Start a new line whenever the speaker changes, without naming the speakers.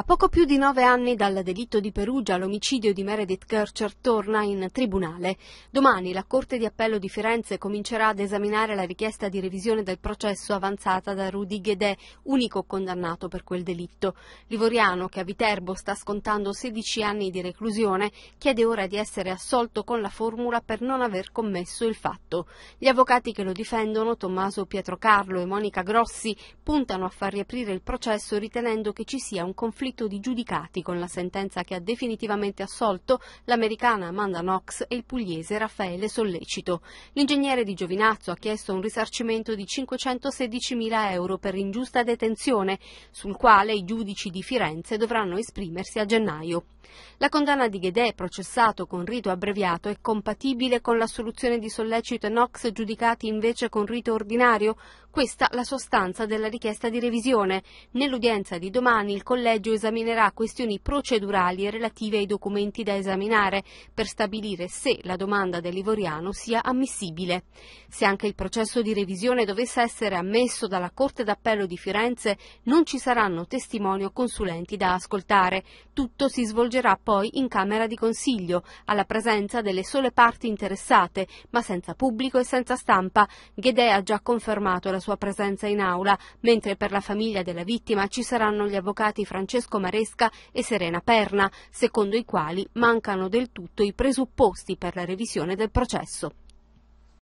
A poco più di nove anni dal delitto di Perugia l'omicidio di Meredith Kircher torna in tribunale. Domani la Corte di Appello di Firenze comincerà ad esaminare la richiesta di revisione del processo avanzata da Rudy Ghedè, unico condannato per quel delitto. Livoriano, che a Viterbo sta scontando 16 anni di reclusione, chiede ora di essere assolto con la formula per non aver commesso il fatto. Gli avvocati che lo difendono, Tommaso Pietrocarlo e Monica Grossi, puntano a far riaprire il processo ritenendo che ci sia un conflitto conflitto di giudicati con la sentenza che ha definitivamente assolto l'americana Amanda Knox e il pugliese Raffaele Sollecito. L'ingegnere di Giovinazzo ha chiesto un risarcimento di 516.000 euro per ingiusta detenzione, sul quale i giudici di Firenze dovranno esprimersi a gennaio. La condanna di Ghedè, processato con rito abbreviato, è compatibile con l'assoluzione di Sollecito e Knox giudicati invece con rito ordinario? Questa la sostanza della richiesta di revisione. Nell'udienza di domani il collegio esaminerà questioni procedurali relative ai documenti da esaminare per stabilire se la domanda dell'Ivoriano sia ammissibile. Se anche il processo di revisione dovesse essere ammesso dalla Corte d'Appello di Firenze, non ci saranno testimoni o consulenti da ascoltare. Tutto si svolgerà poi in Camera di Consiglio, alla presenza delle sole parti interessate, ma senza pubblico e senza stampa. Ghedè ha già confermato la sua presenza in aula, mentre per la famiglia della vittima ci saranno gli avvocati francesi Francesco Maresca e Serena Perna, secondo i quali mancano del tutto i presupposti per la revisione del processo.